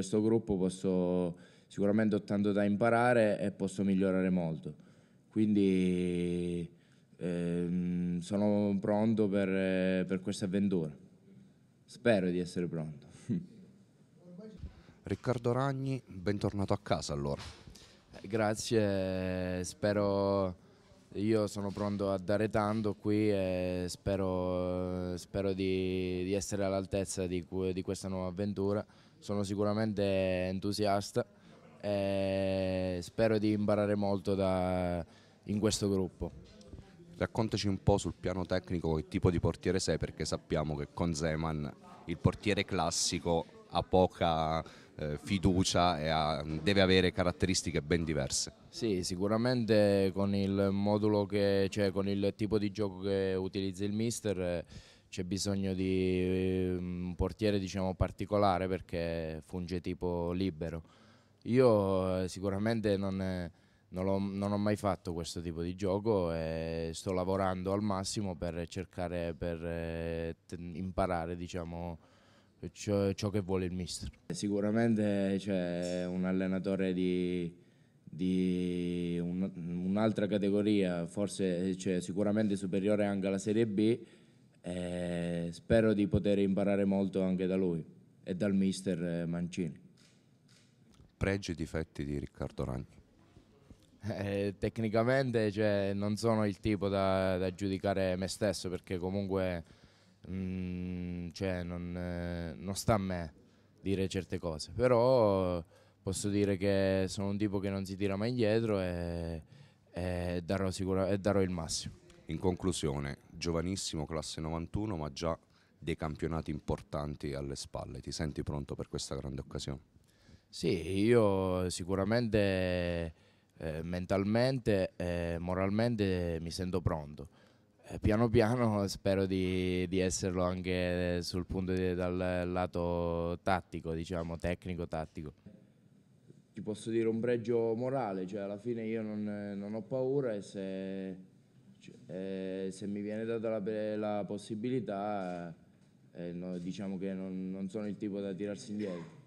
questo gruppo posso sicuramente ho tanto da imparare e posso migliorare molto. Quindi ehm, sono pronto per, per questa avventura. Spero di essere pronto. Riccardo Ragni, bentornato a casa allora. Eh, grazie, spero... Io sono pronto a dare tanto qui e spero, spero di, di, essere all'altezza di, di questa nuova avventura sono sicuramente entusiasta e spero di imparare molto da, in questo gruppo. Raccontaci un po' sul piano tecnico che tipo di portiere sei perché sappiamo che con Zeman il portiere classico ha poca eh, fiducia e ha, deve avere caratteristiche ben diverse. Sì, sicuramente con il modulo che cioè con il tipo di gioco che utilizza il mister eh, c'è bisogno di ehm, un portiere diciamo, particolare perché funge tipo libero. Io eh, sicuramente non, eh, non, ho, non, ho, mai fatto questo tipo di gioco e sto lavorando al massimo per cercare per eh, imparare diciamo, ciò, ciò, che vuole il mister. Sicuramente c'è un allenatore di, di un, un'altra categoria, forse cioè, sicuramente superiore anche alla Serie B e eh, spero di poter imparare molto anche da lui e dal mister eh, Mancini. Pregi e difetti di Riccardo Ragni? Eh, tecnicamente cioè, non sono il tipo da, da, giudicare me stesso perché comunque mh, mm, cioè, non, eh, non sta a me dire certe cose, però posso dire che sono un tipo che non si tira mai indietro e, e, darò, sicura, e darò il massimo. In conclusione, giovanissimo, classe 91, ma già dei campionati importanti alle spalle. Ti senti pronto per questa grande occasione? Sì, io sicuramente eh, mentalmente e eh, moralmente mi sento pronto. Eh, piano piano spero di, di esserlo anche sul punto di, dal lato tattico, diciamo, tecnico-tattico. Ti posso dire un pregio morale, cioè alla fine io non, non ho paura e se e eh, se mi viene data la, la possibilità, eh, eh, no, diciamo che non, non sono il tipo da tirarsi indietro.